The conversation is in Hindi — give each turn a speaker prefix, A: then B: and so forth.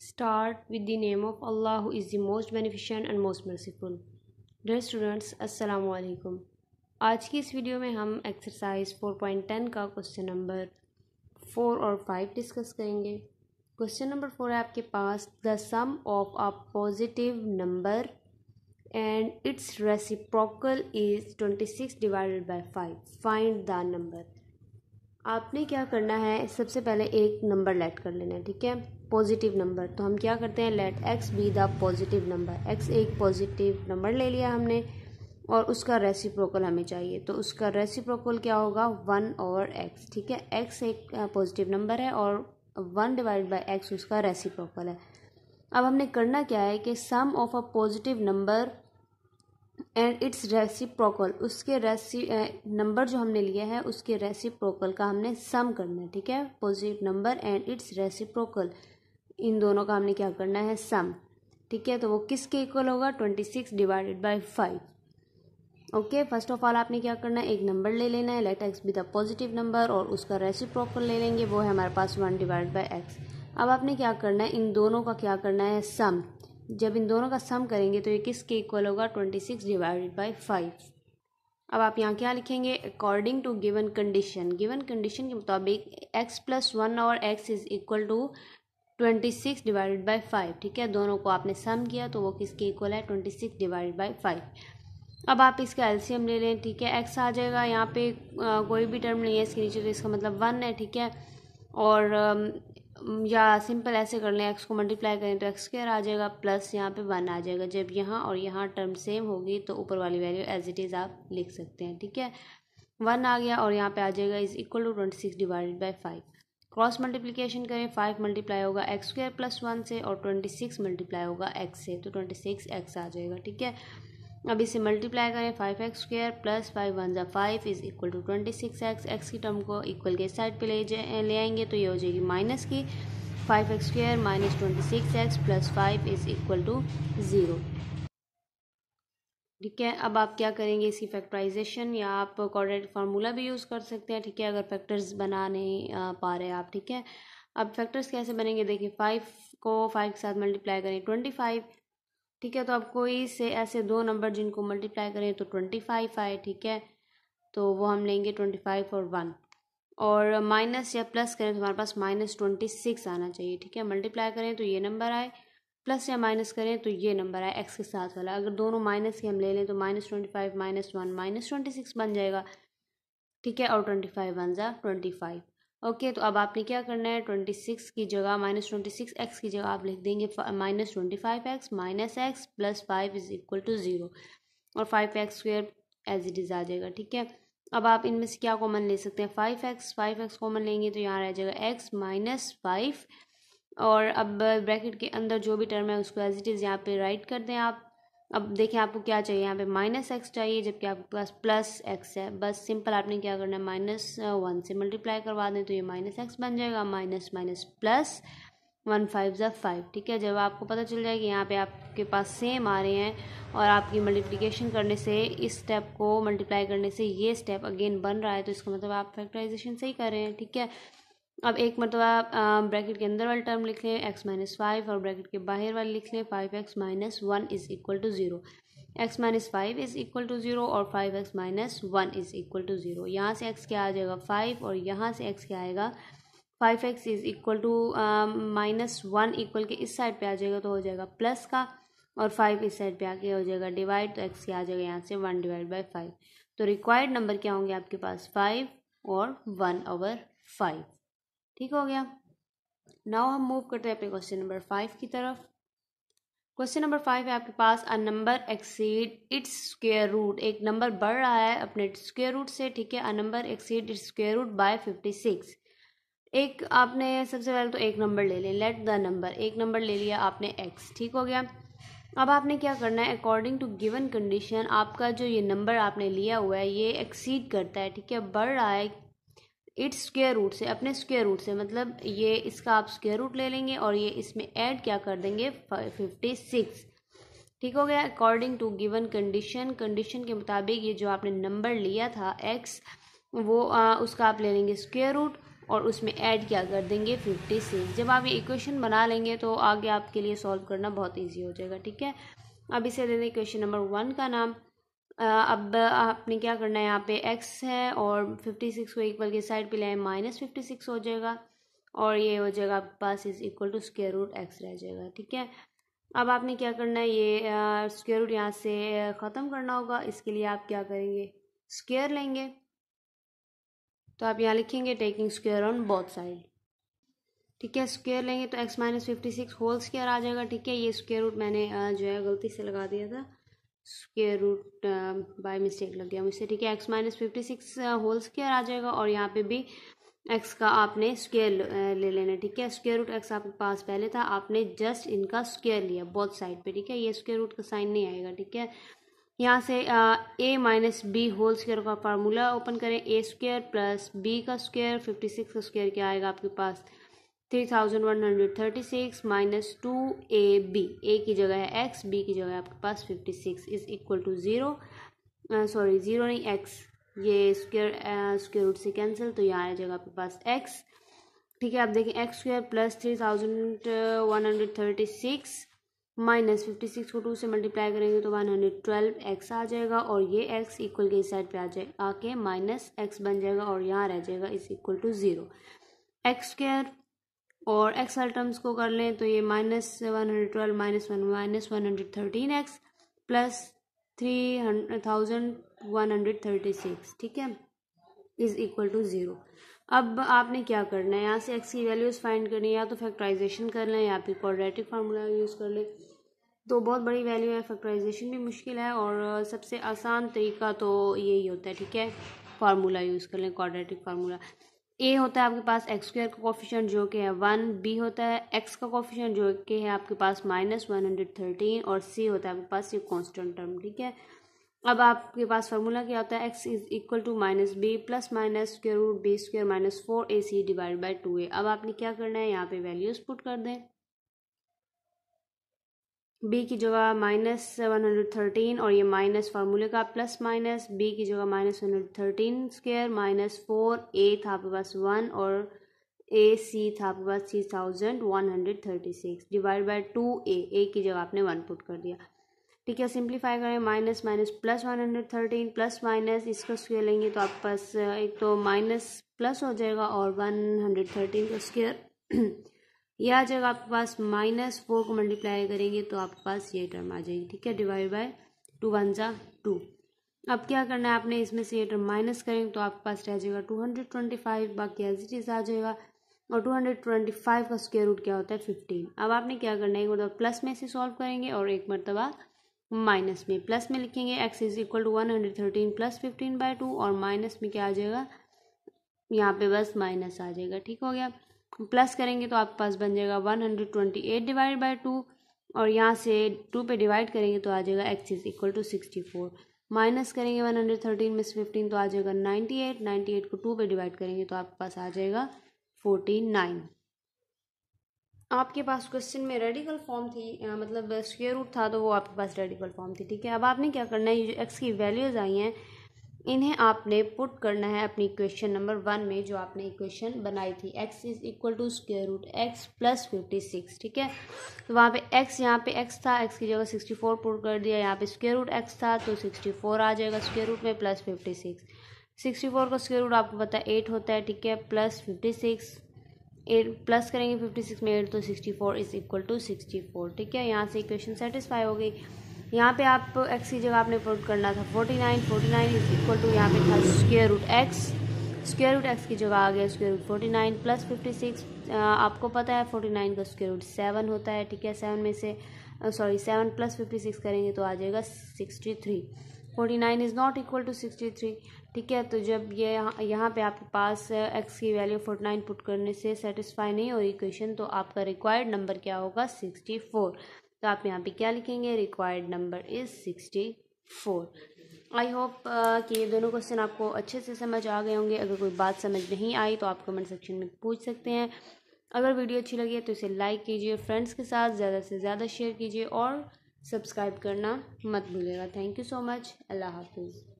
A: Start with the of Allah Allah is the most most and most merciful merciful. Students अस्सलाम वालेकुम आज की इस वीडियो में हम एक्सरसाइज 4.10 का क्वेश्चन नंबर फोर और फाइव डिस्कस करेंगे क्वेश्चन नंबर फोर है आपके पास the sum of a positive number and its reciprocal is twenty six divided by five find the number आपने क्या करना है सबसे पहले एक नंबर लेट कर लेना है ठीक है पॉजिटिव नंबर तो हम क्या करते हैं let x be the positive number x एक पॉजिटिव नंबर ले लिया हमने और उसका रेसिप्रोकल हमें चाहिए तो उसका रेसिप्रोकल क्या होगा वन ओवर एक्स ठीक है एक्स एक पॉजिटिव नंबर है और वन डिवाइड बाई एक्स उसका रेसिप्रोकल है अब हमने करना क्या है कि sum of a positive number and its reciprocal उसके रेसी नंबर जो हमने लिया है उसके रेसिप्रोकल का हमने सम करना है ठीक है positive number and its reciprocal इन दोनों का हमने क्या करना है सम ठीक है तो वो किसके इक्वल होगा twenty six divided by five okay first of all आपने क्या करना है एक नंबर ले लेना है let x be the positive number और उसका रेसिप्रोकल ले लेंगे वो है हमारे पास वन डिवाइड बाई एक्स अब आपने क्या करना है इन दोनों का क्या करना है सम जब इन दोनों का सम करेंगे तो ये किसके इक्वल होगा twenty six divided by five अब आप यहाँ क्या लिखेंगे according to given condition given condition के मुताबिक एक्स प्लस वन और x is equal to twenty six divided by five ठीक है दोनों को आपने सम किया तो वो किसके इक्वल है twenty six divided by five अब आप इसका एलसीएम ले लें ठीक है एक्स आ जाएगा यहाँ पे कोई भी टर्म नहीं है इसके नीचे तो इसका मतलब वन है ठीक है और या सिंपल ऐसे कर लें एक्स को मल्टीप्लाई करें तो एक्स स्क्र आ जाएगा प्लस यहाँ पे वन आ जाएगा जब यहाँ और यहाँ टर्म सेम होगी तो ऊपर वाली वैल्यू एज इट इज़ आप लिख सकते हैं ठीक है वन आ गया और यहाँ पे आ जाएगा is equal to twenty six divided by five cross multiplication करें फाइव मल्टीप्लाई होगा एक्स स्क्वायर प्लस वन से और ट्वेंटी सिक्स मल्टीप्लाई होगा एक्स से तो ट्वेंटी सिक्स एक्स आ जाएगा ठीक है अब इसे मल्टीप्लाई करें five x square plus five one ज़ा five is equal to twenty six x x की टर्म को इक्वल के साइड पे ले जाए ले आएंगे तो ये हो जाएगी माइनस की five x square minus twenty six x plus five is equal to zero ठीक है अब आप क्या करेंगे इसकी फैक्टराइजेशन या आप कोऑर्डिनेट फार्मूला भी यूज़ कर सकते हैं ठीक है अगर फैक्टर्स बना नहीं पा रहे आप ठीक है अब फैक्टर्स कैसे बनेंगे देखिए फाइव को फाइव के साथ मल्टीप्लाई करें ट्वेंटी फाइव ठीक है तो आप कोई से ऐसे दो नंबर जिनको मल्टीप्लाई करें तो ट्वेंटी फाइव आए ठीक है तो वो हम लेंगे ट्वेंटी फाइव और वन और माइनस या प्लस करें तो हमारे पास माइनस ट्वेंटी सिक्स आना चाहिए ठीक है मल्टीप्लाई करें तो ये नंबर आए प्लस या माइनस करें तो ये नंबर आए एक्स के साथ वाला अगर दोनों माइनस के हम ले लें तो minus twenty five minus one minus twenty six बन जाएगा ठीक है और ट्वेंटी फाइव वन ज़ा ट्वेंटी फाइव ओके तो अब आपने क्या करना है ट्वेंटी सिक्स की जगह माइनस ट्वेंटी सिक्स एक्स की जगह आप लिख देंगे minus twenty five x minus x plus five is equal to zero और five x square as it is आ जाएगा ठीक है अब आप इनमें से क्या कॉमन ले सकते हैं five x five x common लेंगे तो यहाँ रह जाएगा एक्स माइनस फाइव और अब ब्रैकेट के अंदर जो भी टर्म है उसको एज इट इज़ यहाँ पे राइट कर दें आप अब देखें आपको क्या चाहिए यहाँ पे माइनस एक्स चाहिए जबकि आपके पास प्लस एक्स है बस सिंपल आपने क्या करना है माइनस वन uh, से मल्टीप्लाई करवा दें तो ये माइनस एक्स बन जाएगा minus minus plus one five जब फाइव ठीक है जब आपको पता चल जाएगा कि यहाँ पे आपके पास सेम आ रहे हैं और आपकी मल्टीप्लिकेशन करने से इस स्टेप को मल्टीप्लाई करने से ये स्टेप अगेन बन रहा है तो इसका मतलब आप फैक्टराइजेशन सही कर रहे हैं ठीक है अब एक मरतबा ब्रैकेट के अंदर वाली टर्म लिख लें एक्स माइनस फाइव और ब्रैकेट के बाहर वाली लिख लें five x minus one is equal to zero x minus five is equal to zero और five x minus one is equal to zero यहाँ से एक्स क्या आ जाएगा फाइव और यहाँ से एक्स क्या आएगा five x is equal to minus one equal के इस साइड पर आ जाएगा तो हो जाएगा प्लस का और फाइव इस साइड पर आके हो जाएगा डिवाइड तो एक्स क्या आ जाएगा यहाँ से वन डिवाइड बाई फाइव तो रिक्वायर्ड नंबर क्या होंगे आपके पास फाइव और वन ओवर फाइव ठीक हो गया नाउ हम मूव करते हैं अपने क्वेश्चन नंबर फाइव की तरफ क्वेश्चन नंबर फाइव है आपके पास a number exceed its square root एक नंबर बढ़ रहा है अपने स्क्वेयर रूट से ठीक है a number exceed its square root by fifty six एक आपने सबसे पहले तो एक नंबर ले लिया लेट द नंबर एक नंबर ले लिया आपने एक्स ठीक हो गया अब आपने क्या करना है अकॉर्डिंग टू गिवन कंडीशन आपका जो ये नंबर आपने लिया हुआ है ये एक्सीड करता है ठीक है बढ़ रहा है इट्स स्क्वेयर रूट से अपने स्क्वेयर रूट से मतलब ये इसका आप स्क्वेयर रूट ले लेंगे और ये इसमें ऐड क्या कर देंगे फिफ्टी सिक्स ठीक हो गया according to given condition condition के मुताबिक ये जो आपने नंबर लिया था एक्स वो आ, उसका आप ले लेंगे स्क्वेयर रूट और उसमें ऐड क्या कर देंगे फिफ्टी सिक्स जब आप ये इक्वेशन बना लेंगे तो आगे आपके लिए सॉल्व करना बहुत ईजी हो जाएगा ठीक है अब इसे दे दें क्वेश्चन नंबर वन का नाम अब आपने क्या करना है यहाँ पे एक्स है और फिफ्टी सिक्स को इक्वल के साइड पे लाए माइनस फिफ्टी सिक्स हो जाएगा और ये हो जाएगा आपके पास is equal to square root x रह जाएगा ठीक है अब आपने क्या करना है ये स्केयर रूट यहाँ से ख़त्म करना होगा इसके लिए आप क्या करेंगे स्केयर लेंगे तो आप यहाँ लिखेंगे taking square on both side ठीक है स्क्वेयर लेंगे तो x minus fifty six whole square आ जाएगा ठीक है ये स्क्वेयर रूट मैंने जो है गलती से लगा दिया था स्क्वेयर रूट बाई मिस्टेक लग गया मुझसे ठीक है x minus fifty six whole square आ जाएगा और यहाँ पे भी एक्स का आपने स्केयर uh, ले लेना ठीक है स्क्यर रूट एक्स आपके पास पहले था आपने जस्ट इनका स्क्यर लिया बहुत साइड पे ठीक है ये स्क्वेयर रूट का साइन नहीं आएगा ठीक है यहाँ से a minus b whole square का फार्मूला ओपन करें ए स्क्वायर प्लस बी का स्क्वायर फिफ्टी सिक्स का स्क्यर क्या आएगा आपके पास three thousand one hundred thirty six minus two a b a की जगह है एक्स बी की जगह है आपके पास fifty six is equal to zero sorry zero नहीं एक्स ये स्क्र स्क्र रूट से कैंसिल तो यहाँ आ जाएगा आपके पास एक्स ठीक है आप देखें x square plus three thousand one hundred thirty six minus fifty six को टू से मल्टीप्लाई करेंगे तो वन हंड्रेड ट्वेल्व एक्स आ जाएगा और ये एक्स इक्वल के इस साइड पे आ जाए आके माइनस एक्स बन जाएगा और यहाँ रह जाएगा is equal to zero x square और एक्स वाले टर्म्स को कर लें तो ये minus seven hundred twelve minus one minus one hundred thirteen x plus three thousand one hundred thirty six ठीक है इज़ इक्वल टू ज़ीरो अब आपने क्या करना है यहाँ से एक्स की वैल्यूज़ फाइंड करनी है या तो फैक्टराइजेशन कर लें या फिर क्वाड्रेटिक फार्मूला यूज़ कर लें तो बहुत बड़ी वैल्यू है फैक्टराइजेशन भी मुश्किल है और सबसे आसान तरीका तो यही होता है ठीक है फार्मूला यूज़ कर लें क्वाड्रेटिक फार्मूला ए होता है आपके पास एक्स स्क्र का कॉफिशन जो कि है वन बी होता है एक्स का कॉफिशन जो कि है आपके पास माइनस वन हंड्रेड थर्टीन और सी होता है आपके पास ये कॉन्स्टेंट टर्म ठीक है अब आपके पास फार्मूला क्या होता है x is equal to minus b plus minus square root b square minus four a c divide by two a अब आपने क्या करना है यहाँ पे वैल्यूज पुट कर दें बी की जगह माइनस वन हंड्रेड थर्टीन और ये माइनस फार्मूले का प्लस माइनस बी की जगह minus one hundred thirteen square minus four a था आपके पास वन और ए सी था आपके पास three thousand one hundred thirty six divide by two a a की जगह आपने वन पुट कर दिया ठीक है सिंप्लीफाई करें minus minus plus one hundred thirteen plus minus इसको स्क्वेयर लेंगे तो आपके पास एक तो माइनस प्लस हो जाएगा और वन हंड्रेड थर्टीन का स्क्वेयर या जब आपके पास माइनस फोर को मल्टीप्लाई करेंगे तो आपके पास ये टर्म आ जाएगी ठीक है डिवाइड बाय टू वन ज़ा टू अब क्या करना है आपने इसमें से ये टर्म माइनस करेंगे तो आपके पास रह जाएगा टू हंड्रेड ट्वेंटी फाइव बाकी ऐसी चीज आ जाएगा और टू हंड्रेड ट्वेंटी फाइव का स्क्वेयर रूट क्या होता है फिफ्टीन अब आपने क्या करना है एक मतलब प्लस में से सॉल्व करेंगे और एक मरतबा माइनस में प्लस में लिखेंगे x is equal to one hundred thirteen plus fifteen by two और माइनस में क्या आ जाएगा यहाँ पे बस माइनस आ जाएगा ठीक हो गया प्लस करेंगे तो आपके पास बन जाएगा one hundred twenty eight divide by two और यहाँ से टू पे डिवाइड करेंगे तो आ जाएगा x is equal to sixty four minus करेंगे वन हंड्रेड थर्टीन में से फिफ्टीन तो आ जाएगा नाइन्टी एट नाइन्टी एट को टू पे डिवाइड करेंगे तो आपके पास आ जाएगा फोर्टी नाइन आपके पास क्वेश्चन में रेडिकल फॉर्म थी आ, मतलब स्क्वेयर रूट था तो वो आपके पास रेडिकल फॉर्म थी ठीक है अब आपने क्या करना है जो एक्स की वैल्यूज़ आई हैं इन्हें आपने पुट करना है अपनी इक्वेशन नंबर वन में जो आपने इक्वेशन बनाई थी x is equal to square root x plus fifty six ठीक है तो वहाँ पे एक्स यहाँ पे एक्स था एक्स की जगह सिक्सटी फोर पुट कर दिया यहाँ पे स्क्वेयर रूट एक्स था तो सिक्सटी फोर आ जाएगा स्क्वेयर रूट में plus fifty six sixty four का स्क्वेयर रूट आपको पता है एट होता है ठीक है plus fifty six eight plus करेंगे फिफ्टी सिक्स में एट तो sixty four is equal to sixty four ठीक है यहाँ से इक्वेशन सेटिस्फाई हो गई यहाँ पे आप एक्स की जगह आपने पुट करना था forty nine forty nine is equal to यहाँ पे था square root x square root x की जगह आ गया square root forty nine plus fifty six आपको पता है फोर्टी नाइन का स्क्वेयर रूट सेवन होता है ठीक है सेवन में से sorry seven plus fifty six करेंगे तो आ जाएगा sixty three forty nine is not equal to sixty three ठीक है तो जब ये यह, यहाँ पे आपके पास एक्स की वैल्यू फोर्टी नाइन पुट करने से सेटिस्फाई नहीं हो इक्वेशन तो आपका रिक्वायर्ड नंबर क्या होगा सिक्सटी फोर तो आप यहाँ पे क्या लिखेंगे required number is sixty four I hope कि ये दोनों क्वेश्चन आपको अच्छे से समझ आ गए होंगे अगर कोई बात समझ नहीं आई तो आप कमेंट सेक्शन में पूछ सकते हैं अगर वीडियो अच्छी लगी है तो इसे लाइक कीजिए फ्रेंड्स के साथ ज़्यादा से ज़्यादा शेयर कीजिए और सब्सक्राइब करना मत भूलिएगा थैंक यू सो मच अल्लाह हाफिज़